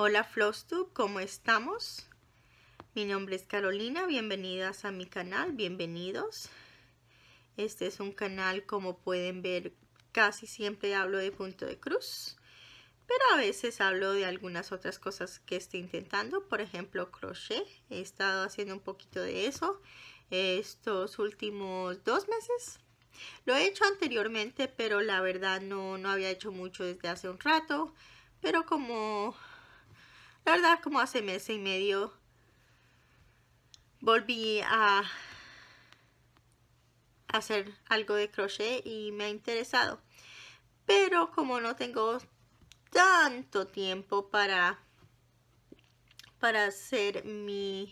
Hola Flosstube, ¿cómo estamos? Mi nombre es Carolina, bienvenidas a mi canal, bienvenidos. Este es un canal, como pueden ver, casi siempre hablo de punto de cruz, pero a veces hablo de algunas otras cosas que estoy intentando, por ejemplo, crochet. He estado haciendo un poquito de eso estos últimos dos meses. Lo he hecho anteriormente, pero la verdad no, no había hecho mucho desde hace un rato. Pero como la verdad, como hace mes y medio volví a hacer algo de crochet y me ha interesado. Pero como no tengo tanto tiempo para, para hacer mis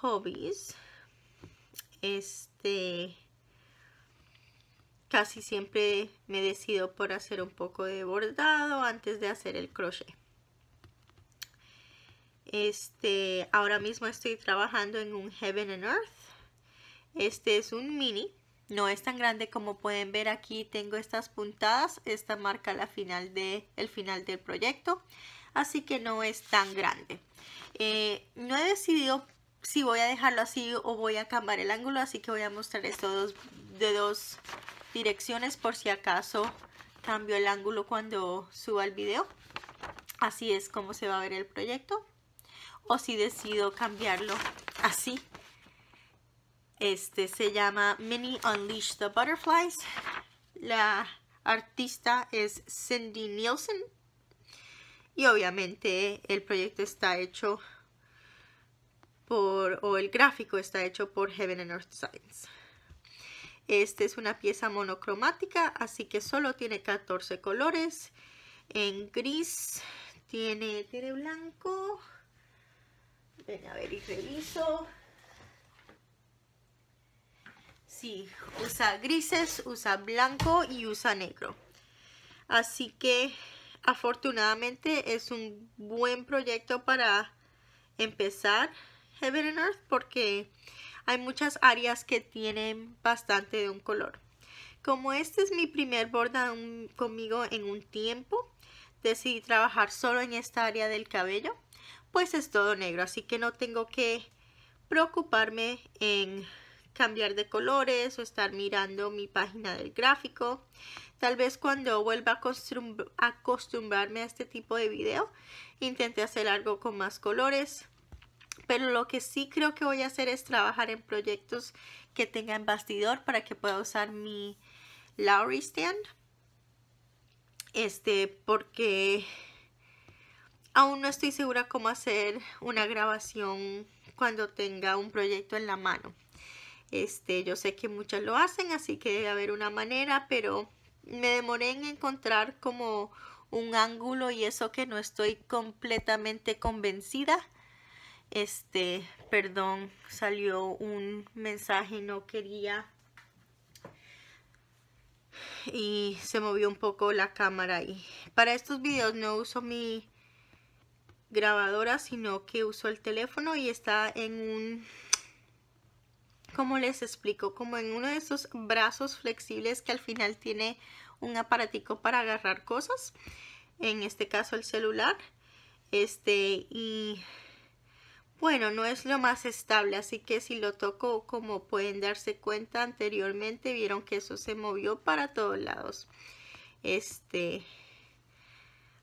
hobbies, este casi siempre me decido por hacer un poco de bordado antes de hacer el crochet. Este, ahora mismo estoy trabajando en un Heaven and Earth. Este es un mini, no es tan grande como pueden ver aquí tengo estas puntadas. Esta marca la final de, el final del proyecto, así que no es tan grande. Eh, no he decidido si voy a dejarlo así o voy a cambiar el ángulo, así que voy a mostrar esto de dos direcciones por si acaso cambio el ángulo cuando suba el video. Así es como se va a ver el proyecto o si decido cambiarlo así. Este se llama Mini Unleash the Butterflies. La artista es Cindy Nielsen. Y obviamente el proyecto está hecho por, o el gráfico está hecho por Heaven and Earth Science. Esta es una pieza monocromática, así que solo tiene 14 colores. En gris tiene, tiene blanco, Ven a ver y reviso. Sí, usa grises, usa blanco y usa negro. Así que afortunadamente es un buen proyecto para empezar Heaven and Earth porque hay muchas áreas que tienen bastante de un color. Como este es mi primer borda conmigo en un tiempo, decidí trabajar solo en esta área del cabello pues es todo negro, así que no tengo que preocuparme en cambiar de colores o estar mirando mi página del gráfico. Tal vez cuando vuelva a acostumbrarme a este tipo de video, intente hacer algo con más colores. Pero lo que sí creo que voy a hacer es trabajar en proyectos que tengan bastidor para que pueda usar mi Lowry Stand. Este, porque Aún no estoy segura cómo hacer una grabación cuando tenga un proyecto en la mano. Este, yo sé que muchas lo hacen, así que debe haber una manera, pero me demoré en encontrar como un ángulo y eso que no estoy completamente convencida. Este, perdón, salió un mensaje, no quería. Y se movió un poco la cámara y para estos videos no uso mi grabadora, sino que uso el teléfono y está en un, como les explico? Como en uno de esos brazos flexibles que al final tiene un aparatico para agarrar cosas, en este caso el celular. Este, y bueno, no es lo más estable, así que si lo toco, como pueden darse cuenta anteriormente, vieron que eso se movió para todos lados. Este,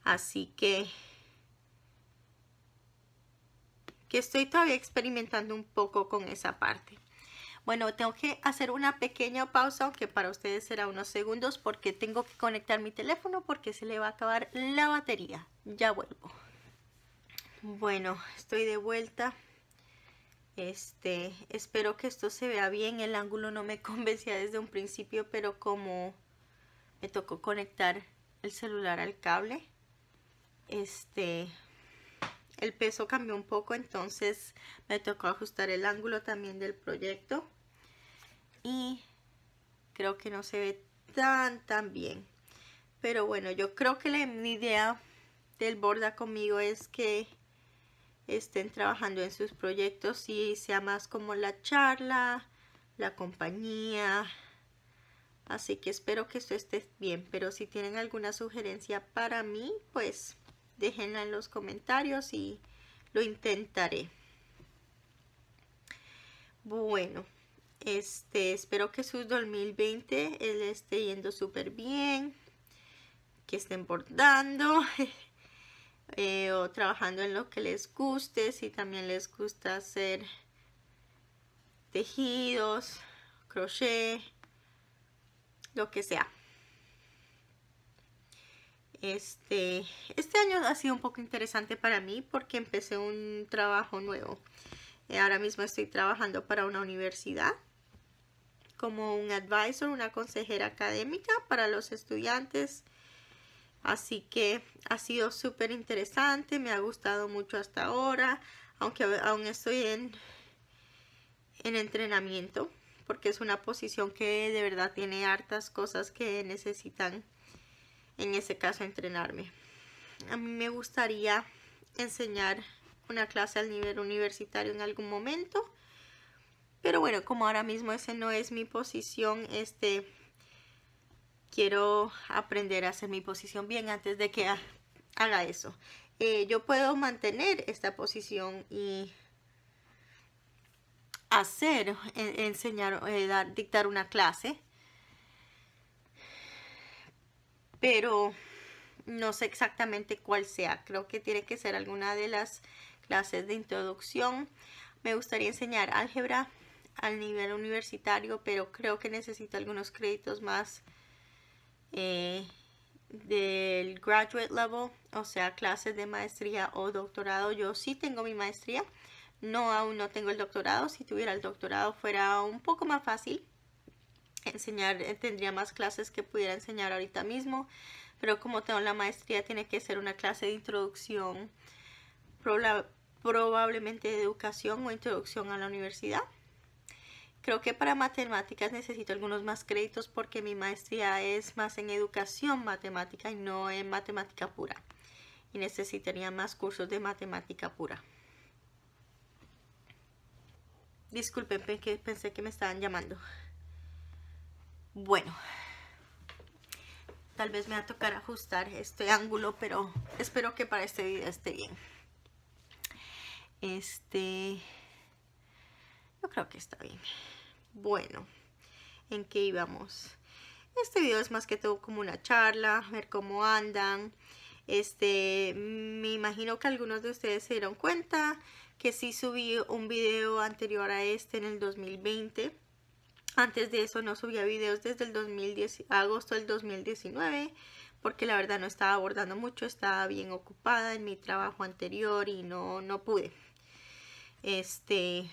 así que que estoy todavía experimentando un poco con esa parte. Bueno, tengo que hacer una pequeña pausa, aunque para ustedes será unos segundos, porque tengo que conectar mi teléfono porque se le va a acabar la batería. Ya vuelvo. Bueno, estoy de vuelta. Este, espero que esto se vea bien. El ángulo no me convencía desde un principio, pero como me tocó conectar el celular al cable, este, el peso cambió un poco, entonces me tocó ajustar el ángulo también del proyecto. Y creo que no se ve tan tan bien. Pero bueno, yo creo que la idea del borda conmigo es que estén trabajando en sus proyectos y sea más como la charla, la compañía. Así que espero que esto esté bien, pero si tienen alguna sugerencia para mí, pues déjenla en los comentarios y lo intentaré. Bueno, este, espero que su 2020 le esté yendo súper bien, que estén bordando eh, o trabajando en lo que les guste, si también les gusta hacer tejidos, crochet, lo que sea. Este, este, año ha sido un poco interesante para mí porque empecé un trabajo nuevo. Eh, ahora mismo estoy trabajando para una universidad como un advisor, una consejera académica para los estudiantes. Así que ha sido súper interesante, me ha gustado mucho hasta ahora, aunque aún estoy en entrenamiento, porque es una posición que de verdad tiene hartas cosas que necesitan en ese caso entrenarme. A mí me gustaría enseñar una clase al nivel universitario en algún momento. Pero bueno, como ahora mismo esa no es mi posición, este quiero aprender a hacer mi posición bien antes de que haga eso. Eh, yo puedo mantener esta posición y hacer, e, enseñar, eh, dar, dictar una clase pero no sé exactamente cuál sea. Creo que tiene que ser alguna de las clases de introducción. Me gustaría enseñar álgebra al nivel universitario, pero creo que necesito algunos créditos más eh, del graduate level, o sea, clases de maestría o doctorado. Yo sí tengo mi maestría, no aún no tengo el doctorado. Si tuviera el doctorado fuera un poco más fácil, enseñar, eh, tendría más clases que pudiera enseñar ahorita mismo, pero como tengo la maestría tiene que ser una clase de introducción, probablemente de educación o introducción a la universidad. Creo que para matemáticas necesito algunos más créditos porque mi maestría es más en educación matemática y no en matemática pura. Y necesitaría más cursos de matemática pura. Disculpen que pensé que me estaban llamando. Bueno, tal vez me va a tocar ajustar este ángulo, pero espero que para este video esté bien. Este, yo creo que está bien. Bueno, ¿en qué íbamos? Este video es más que todo como una charla, ver cómo andan. Este, me imagino que algunos de ustedes se dieron cuenta que sí subí un video anterior a este en el 2020 antes de eso no subía videos desde el 2010, agosto del 2019 porque la verdad no estaba abordando mucho, estaba bien ocupada en mi trabajo anterior y no, no pude. Este,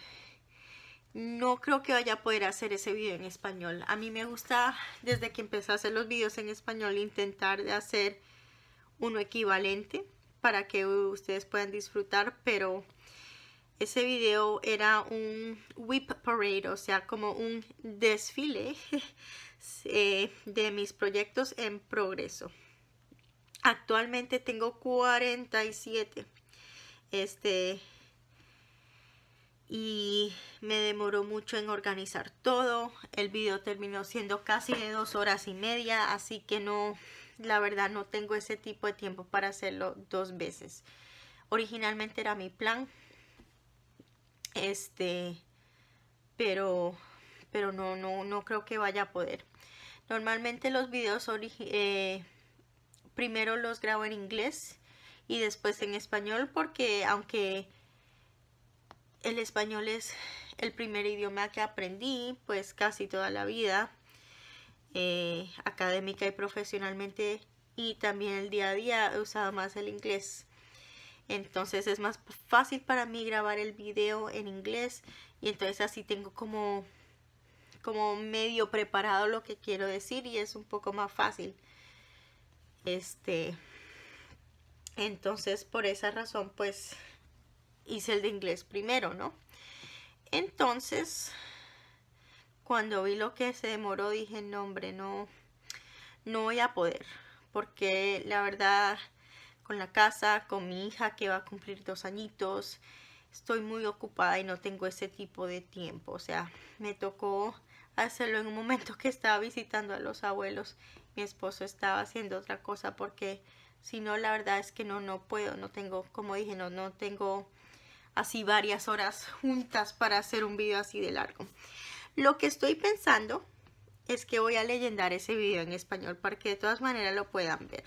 no creo que vaya a poder hacer ese video en español. A mí me gusta, desde que empecé a hacer los videos en español, intentar de hacer uno equivalente para que ustedes puedan disfrutar, pero ese video era un whip parade, o sea, como un desfile eh, de mis proyectos en progreso. Actualmente tengo 47. Este y me demoró mucho en organizar todo. El video terminó siendo casi de dos horas y media, así que no, la verdad no tengo ese tipo de tiempo para hacerlo dos veces. Originalmente era mi plan, este, pero, pero no, no, no creo que vaya a poder. Normalmente los videos eh, primero los grabo en inglés y después en español porque aunque el español es el primer idioma que aprendí pues casi toda la vida eh, académica y profesionalmente y también el día a día he usado más el inglés entonces es más fácil para mí grabar el video en inglés y entonces así tengo como, como medio preparado lo que quiero decir y es un poco más fácil. Este, entonces por esa razón pues hice el de inglés primero, ¿no? Entonces, cuando vi lo que se demoró dije, no hombre, no, no voy a poder porque la verdad con la casa, con mi hija que va a cumplir dos añitos. Estoy muy ocupada y no tengo ese tipo de tiempo. O sea, me tocó hacerlo en un momento que estaba visitando a los abuelos. Mi esposo estaba haciendo otra cosa porque si no, la verdad es que no, no puedo, no tengo, como dije, no, no tengo así varias horas juntas para hacer un video así de largo. Lo que estoy pensando es que voy a leyendar ese video en español para que de todas maneras lo puedan ver.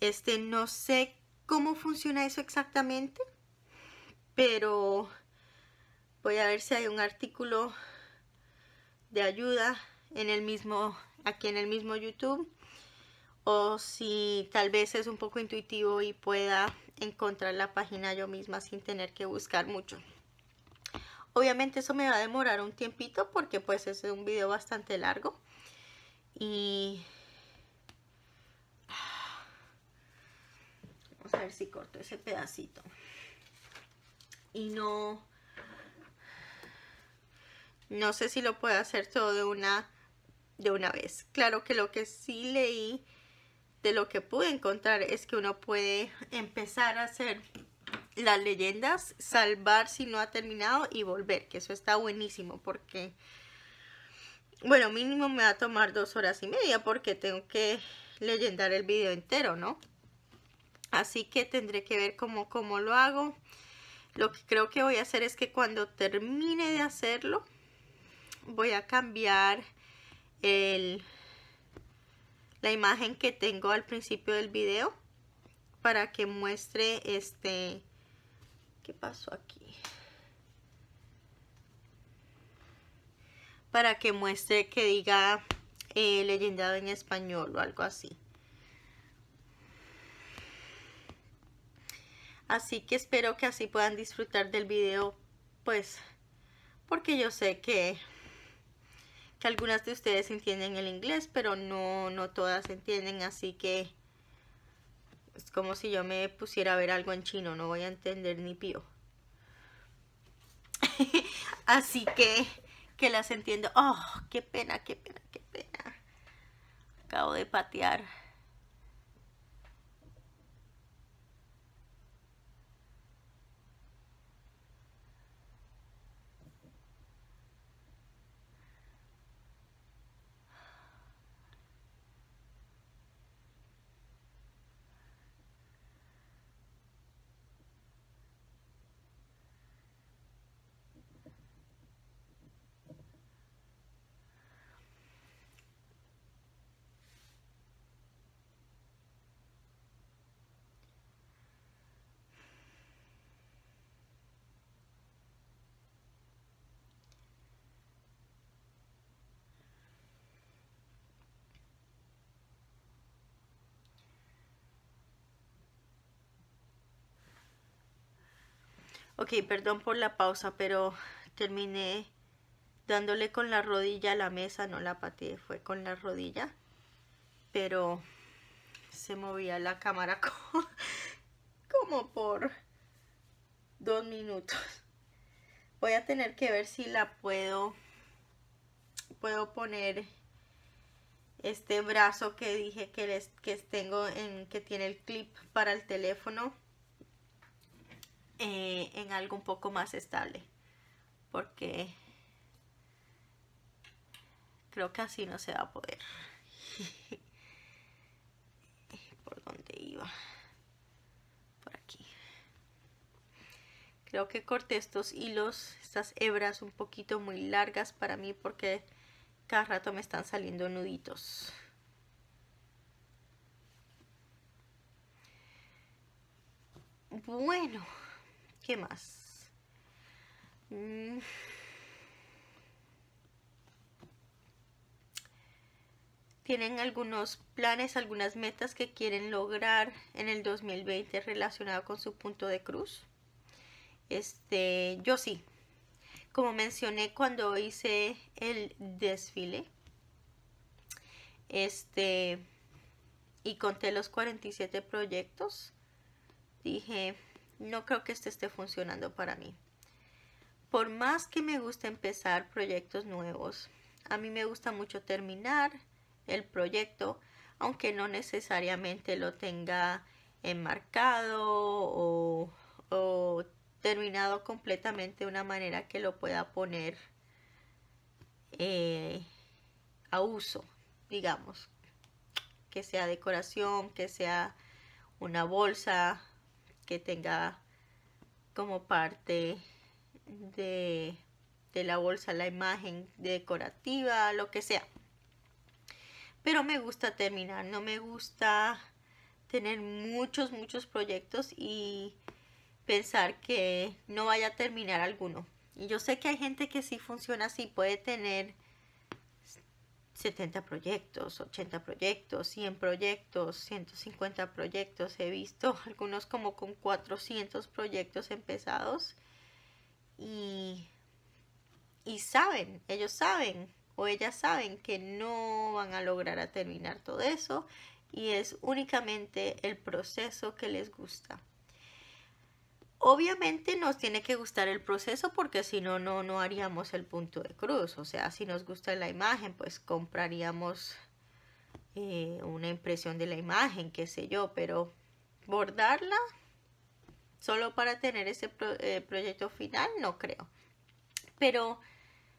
Este, no sé cómo funciona eso exactamente, pero voy a ver si hay un artículo de ayuda en el mismo, aquí en el mismo YouTube o si tal vez es un poco intuitivo y pueda encontrar la página yo misma sin tener que buscar mucho. Obviamente eso me va a demorar un tiempito porque pues es un video bastante largo y a ver si corto ese pedacito. Y no... No sé si lo puedo hacer todo de una, de una vez. Claro que lo que sí leí de lo que pude encontrar es que uno puede empezar a hacer las leyendas, salvar si no ha terminado y volver, que eso está buenísimo porque, bueno, mínimo me va a tomar dos horas y media porque tengo que leyendar el video entero, ¿no? Así que tendré que ver cómo, cómo lo hago. Lo que creo que voy a hacer es que cuando termine de hacerlo, voy a cambiar el, la imagen que tengo al principio del video para que muestre este... ¿Qué pasó aquí? Para que muestre que diga eh, leyendado en español o algo así. Así que espero que así puedan disfrutar del video, pues, porque yo sé que, que algunas de ustedes entienden el inglés, pero no, no todas entienden, así que es como si yo me pusiera a ver algo en chino, no voy a entender ni pío. así que, que las entiendo. Oh, qué pena, qué pena, qué pena. Acabo de patear. Ok, perdón por la pausa, pero terminé dándole con la rodilla a la mesa, no la pateé, fue con la rodilla, pero se movía la cámara como, por dos minutos. Voy a tener que ver si la puedo, puedo poner este brazo que dije que que tengo en que tiene el clip para el teléfono eh, en algo un poco más estable. Porque creo que así no se va a poder. ¿Por dónde iba? Por aquí. Creo que corté estos hilos, estas hebras un poquito muy largas para mí porque cada rato me están saliendo nuditos. Bueno. ¿Qué más? Mm. ¿Tienen algunos planes, algunas metas que quieren lograr en el 2020 relacionado con su punto de cruz? Este, yo sí. Como mencioné cuando hice el desfile, este, y conté los 47 proyectos, dije, no creo que este esté funcionando para mí. Por más que me guste empezar proyectos nuevos, a mí me gusta mucho terminar el proyecto, aunque no necesariamente lo tenga enmarcado o, terminado completamente de una manera que lo pueda poner eh, a uso, digamos, que sea decoración, que sea una bolsa, que tenga como parte de, la bolsa la imagen decorativa, lo que sea. Pero me gusta terminar, no me gusta tener muchos, muchos proyectos y pensar que no vaya a terminar alguno. Y yo sé que hay gente que sí funciona así, puede tener 70 proyectos, 80 proyectos, 100 proyectos, 150 proyectos. He visto algunos como con 400 proyectos empezados y, y saben, ellos saben o ellas saben que no van a lograr a terminar todo eso y es únicamente el proceso que les gusta. Obviamente nos tiene que gustar el proceso porque si no, no, no haríamos el punto de cruz. O sea, si nos gusta la imagen, pues compraríamos eh, una impresión de la imagen, qué sé yo, pero bordarla solo para tener ese eh, proyecto final, no creo. Pero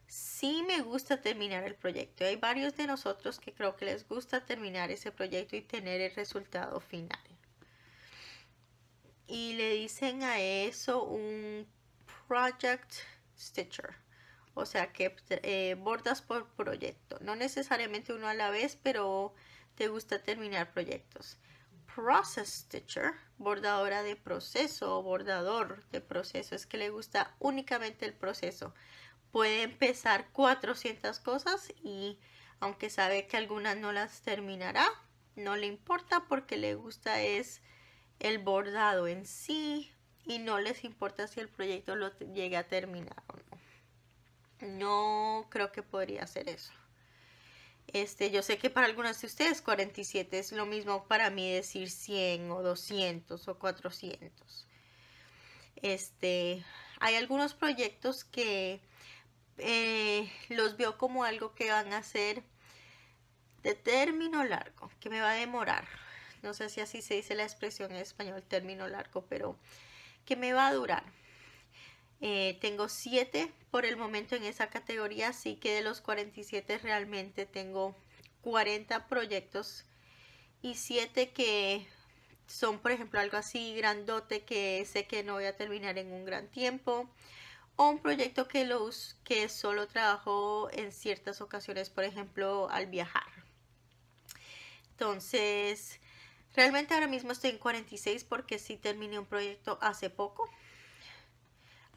sí me gusta terminar el proyecto. Hay varios de nosotros que creo que les gusta terminar ese proyecto y tener el resultado final y le dicen a eso un project stitcher o sea que eh, bordas por proyecto no necesariamente uno a la vez pero te gusta terminar proyectos process stitcher bordadora de proceso o bordador de proceso es que le gusta únicamente el proceso puede empezar 400 cosas y aunque sabe que algunas no las terminará no le importa porque le gusta es el bordado en sí y no les importa si el proyecto lo llegue a terminar o no. No creo que podría hacer eso. Este, yo sé que para algunas de ustedes 47 es lo mismo para mí decir 100 o 200 o 400. Este, hay algunos proyectos que eh, los veo como algo que van a hacer de término largo, que me va a demorar no sé si así se dice la expresión en español, término largo, pero que me va a durar. Eh, tengo 7 por el momento en esa categoría, así que de los 47 realmente tengo 40 proyectos y 7 que son, por ejemplo, algo así grandote que sé que no voy a terminar en un gran tiempo o un proyecto que, los que solo trabajo en ciertas ocasiones, por ejemplo, al viajar. Entonces, Realmente ahora mismo estoy en 46 porque sí terminé un proyecto hace poco.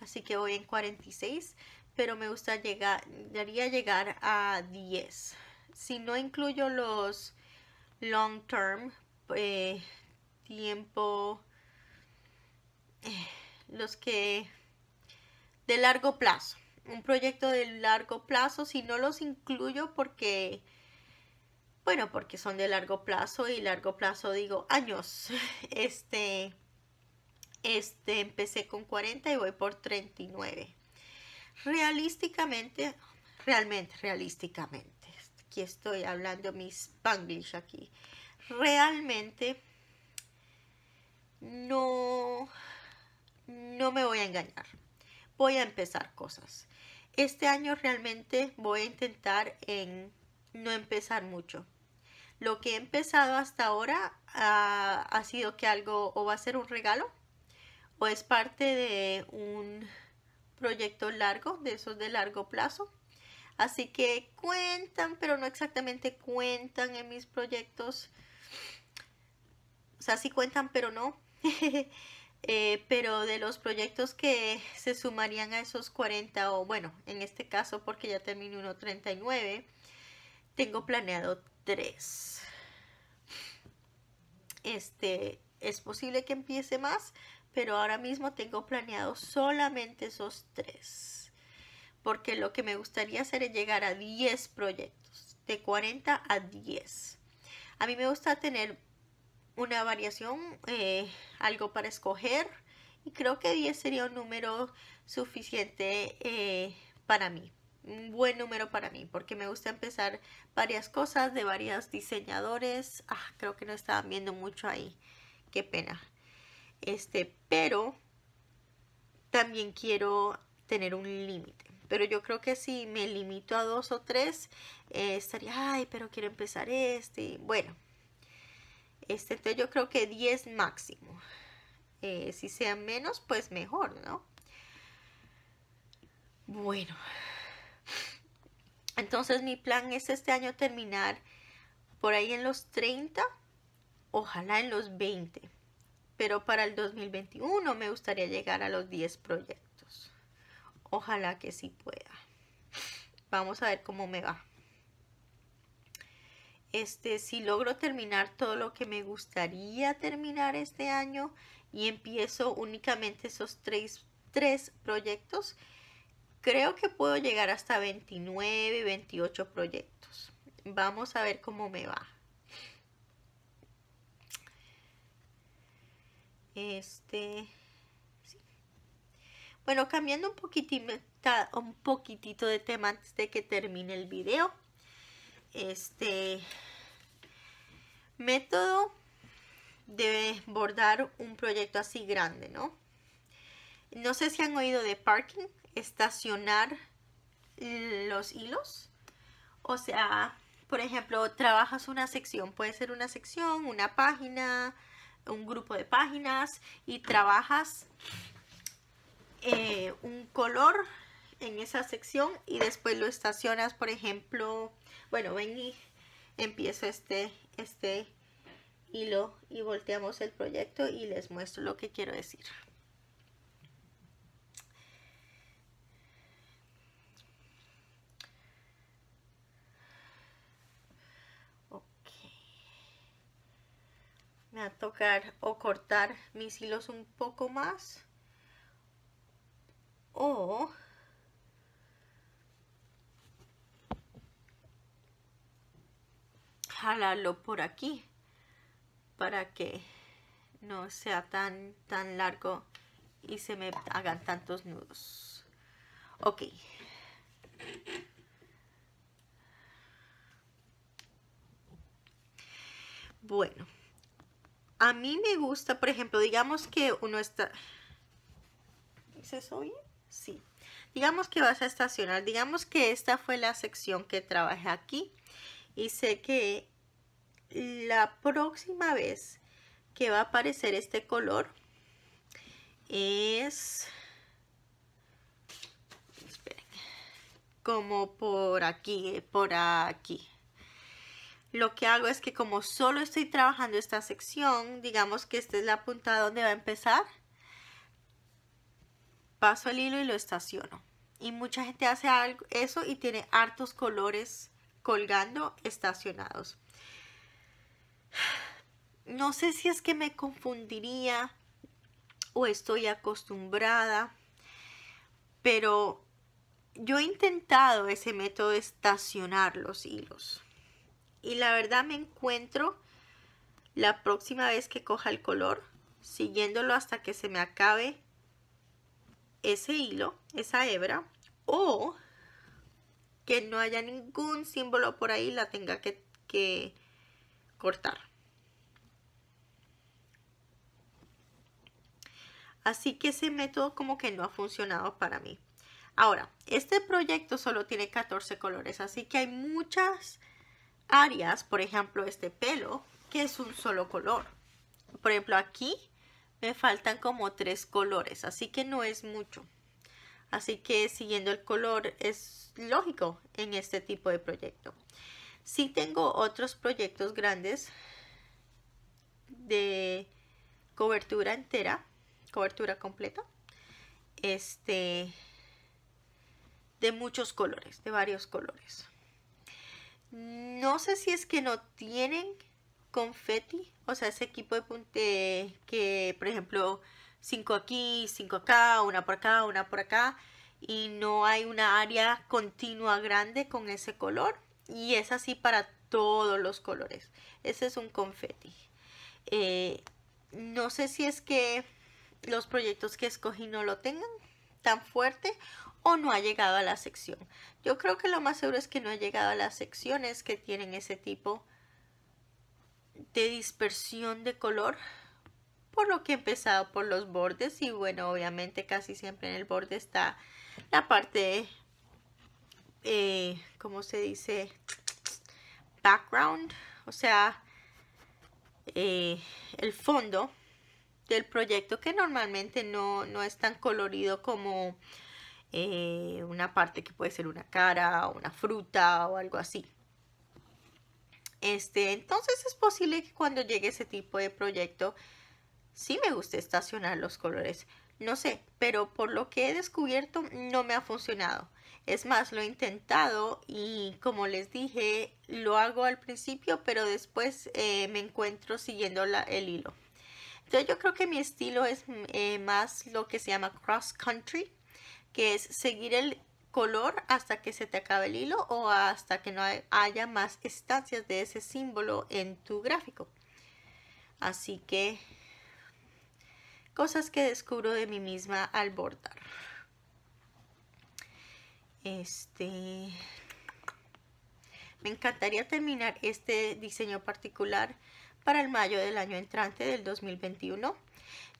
Así que voy en 46, pero me gusta llegar, llegar a 10. Si no incluyo los long term, eh, tiempo, eh, los que de largo plazo. Un proyecto de largo plazo, si no los incluyo porque bueno, porque son de largo plazo y largo plazo digo años. Este, este empecé con 40 y voy por 39. Realísticamente, realmente, realísticamente. Aquí estoy hablando mis Spanglish aquí. Realmente no, no me voy a engañar. Voy a empezar cosas. Este año realmente voy a intentar en no empezar mucho lo que he empezado hasta ahora ah, ha sido que algo o va a ser un regalo o es parte de un proyecto largo, de esos de largo plazo. Así que cuentan, pero no exactamente cuentan en mis proyectos. O sea, sí cuentan, pero no. Eh, pero de los proyectos que se sumarían a esos 40 o bueno, en este caso porque ya terminé uno tengo planeado 3. Este, es posible que empiece más, pero ahora mismo tengo planeado solamente esos tres. Porque lo que me gustaría hacer es llegar a 10 proyectos, de 40 a 10. A mí me gusta tener una variación, eh, algo para escoger, y creo que 10 sería un número suficiente eh, para mí un buen número para mí porque me gusta empezar varias cosas de varios diseñadores. Ah, creo que no estaban viendo mucho ahí. Qué pena. Este, pero también quiero tener un límite. Pero yo creo que si me limito a dos o tres, eh, estaría, ay, pero quiero empezar este. Bueno, este, entonces yo creo que 10 máximo. Eh, si sea menos, pues mejor, ¿no? Bueno, entonces mi plan es este año terminar por ahí en los 30, ojalá en los 20. Pero para el 2021 me gustaría llegar a los 10 proyectos. Ojalá que sí pueda. Vamos a ver cómo me va. Este, si logro terminar todo lo que me gustaría terminar este año y empiezo únicamente esos tres, tres proyectos, Creo que puedo llegar hasta 29, 28 proyectos. Vamos a ver cómo me va. Este, Bueno, cambiando un poquitito, un poquitito de tema antes de que termine el video. Este método de bordar un proyecto así grande, ¿no? No sé si han oído de parking estacionar los hilos. O sea, por ejemplo, trabajas una sección, puede ser una sección, una página, un grupo de páginas y trabajas eh, un color en esa sección y después lo estacionas, por ejemplo, bueno, ven y empiezo este, este hilo y volteamos el proyecto y les muestro lo que quiero decir. me va a tocar o cortar mis hilos un poco más o jalarlo por aquí para que no sea tan tan largo y se me hagan tantos nudos ok bueno a mí me gusta, por ejemplo, digamos que uno está... ¿Se eso oye? Sí. Digamos que vas a estacionar. Digamos que esta fue la sección que trabajé aquí. Y sé que la próxima vez que va a aparecer este color es... Esperen. Como por aquí, por aquí lo que hago es que como solo estoy trabajando esta sección, digamos que esta es la punta donde va a empezar, paso el hilo y lo estaciono. Y mucha gente hace eso y tiene hartos colores colgando estacionados. No sé si es que me confundiría o estoy acostumbrada, pero yo he intentado ese método de estacionar los hilos y la verdad me encuentro la próxima vez que coja el color siguiéndolo hasta que se me acabe ese hilo, esa hebra o que no haya ningún símbolo por ahí la tenga que, que cortar. Así que ese método como que no ha funcionado para mí. Ahora, este proyecto solo tiene 14 colores, así que hay muchas áreas, por ejemplo este pelo, que es un solo color. Por ejemplo aquí me faltan como tres colores, así que no es mucho. Así que siguiendo el color es lógico en este tipo de proyecto. Si tengo otros proyectos grandes de cobertura entera, cobertura completa, este, de muchos colores, de varios colores. No sé si es que no tienen confeti, o sea, ese equipo de punte que, por ejemplo, 5 aquí, 5 acá, una por acá, una por acá, y no hay una área continua grande con ese color, y es así para todos los colores. Ese es un confeti. Eh, no sé si es que los proyectos que escogí no lo tengan tan fuerte o no ha llegado a la sección. Yo creo que lo más seguro es que no ha llegado a las secciones que tienen ese tipo de dispersión de color. Por lo que he empezado por los bordes y bueno, obviamente casi siempre en el borde está la parte, eh, ¿cómo se dice? Background, o sea, eh, el fondo del proyecto que normalmente no, no es tan colorido como eh, una parte que puede ser una cara o una fruta o algo así. Este, entonces es posible que cuando llegue ese tipo de proyecto, sí me guste estacionar los colores. No sé, pero por lo que he descubierto no me ha funcionado. Es más, lo he intentado y como les dije, lo hago al principio, pero después eh, me encuentro siguiendo el hilo. Entonces yo creo que mi estilo es mm, eh, más lo que se llama cross country, que es seguir el color hasta que se te acabe el hilo o hasta que no haya más estancias de ese símbolo en tu gráfico. Así que cosas que descubro de mí misma al bordar. Este me encantaría terminar este diseño particular para el mayo del año entrante del 2021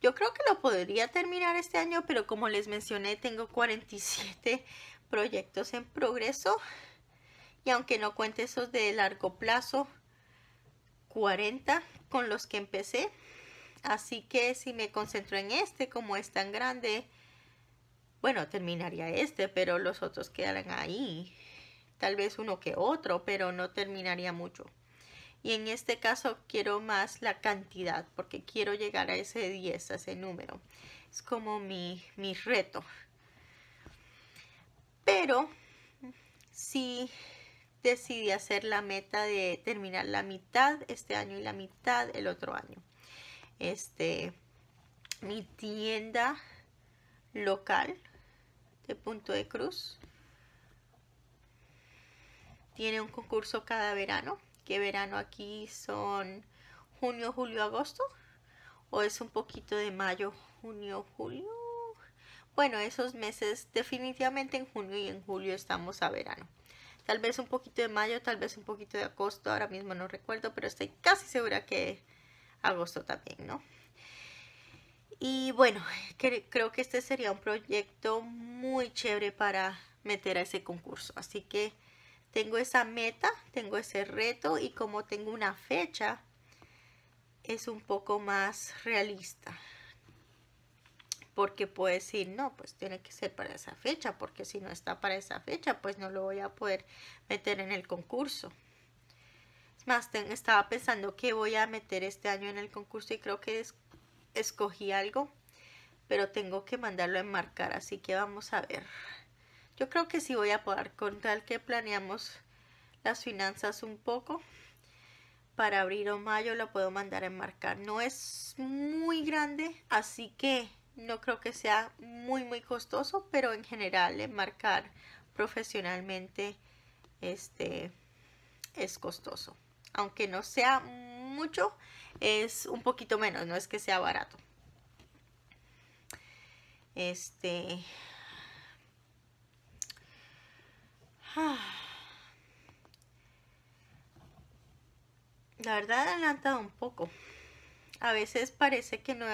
yo creo que lo podría terminar este año, pero como les mencioné, tengo 47 proyectos en progreso. Y aunque no cuente esos de largo plazo, 40 con los que empecé. Así que si me concentro en este, como es tan grande, bueno, terminaría este, pero los otros quedarán ahí. Tal vez uno que otro, pero no terminaría mucho y en este caso quiero más la cantidad porque quiero llegar a ese 10, a ese número. Es como mi, reto. Pero si sí decidí hacer la meta de terminar la mitad este año y la mitad el otro año. Este, mi tienda local de Punto de Cruz tiene un concurso cada verano verano aquí son junio, julio, agosto. O es un poquito de mayo, junio, julio. Bueno, esos meses definitivamente en junio y en julio estamos a verano. Tal vez un poquito de mayo, tal vez un poquito de agosto. Ahora mismo no recuerdo, pero estoy casi segura que agosto también, ¿no? Y bueno, creo que este sería un proyecto muy chévere para meter a ese concurso. Así que tengo esa meta, tengo ese reto y como tengo una fecha, es un poco más realista. Porque puedo decir, no, pues tiene que ser para esa fecha, porque si no está para esa fecha, pues no lo voy a poder meter en el concurso. Es más, estaba pensando que voy a meter este año en el concurso y creo que escogí algo, pero tengo que mandarlo a enmarcar, así que vamos a ver. Yo creo que sí voy a poder con tal que planeamos las finanzas un poco. Para abril o mayo lo puedo mandar a enmarcar. No es muy grande, así que no creo que sea muy muy costoso, pero en general enmarcar profesionalmente este es costoso. Aunque no sea mucho, es un poquito menos, no es que sea barato. Este, Ah. La verdad he adelantado un poco. A veces parece que no,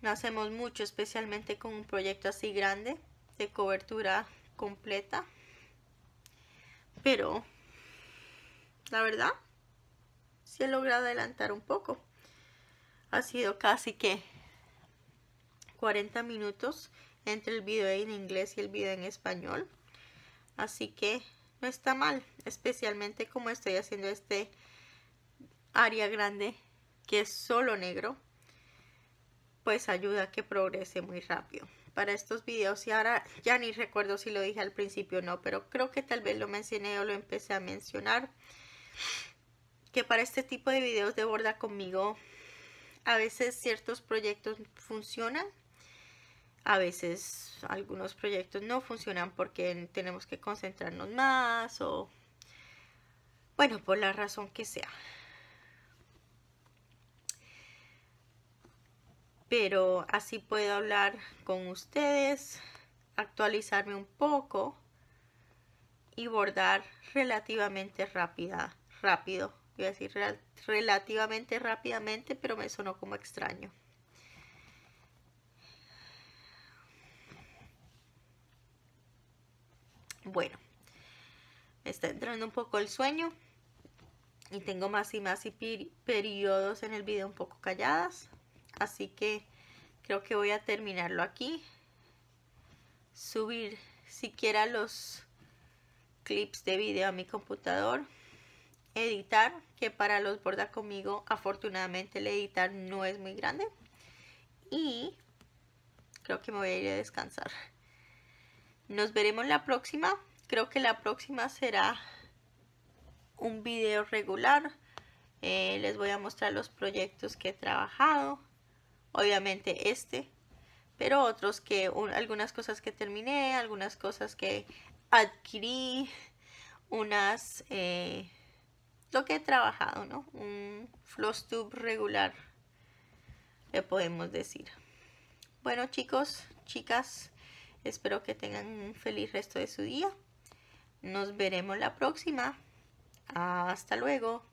no hacemos mucho, especialmente con un proyecto así grande, de cobertura completa. Pero, la verdad, Si he logrado adelantar un poco. Ha sido casi que 40 minutos entre el video en inglés y el video en español. Así que no está mal, especialmente como estoy haciendo este área grande que es solo negro, pues ayuda a que progrese muy rápido para estos videos y ahora ya ni recuerdo si lo dije al principio o no, pero creo que tal vez lo mencioné o lo empecé a mencionar que para este tipo de videos de borda conmigo a veces ciertos proyectos funcionan a veces algunos proyectos no funcionan porque tenemos que concentrarnos más o bueno, por la razón que sea. Pero así puedo hablar con ustedes, actualizarme un poco y bordar relativamente rápida, rápido. voy a decir relativamente rápidamente, pero me sonó como extraño. Bueno, me está entrando un poco el sueño y tengo más y más y periodos en el video un poco calladas. Así que creo que voy a terminarlo aquí. Subir siquiera los clips de video a mi computador. Editar, que para los borda conmigo afortunadamente el editar no es muy grande. Y creo que me voy a ir a descansar. Nos veremos la próxima. Creo que la próxima será un video regular. Eh, les voy a mostrar los proyectos que he trabajado. Obviamente este. Pero otros que, algunas cosas que terminé, algunas cosas que adquirí, unas, eh, lo que he trabajado, ¿no? Un floss tube regular, le podemos decir. Bueno chicos, chicas, Espero que tengan un feliz resto de su día. Nos veremos la próxima. Hasta luego.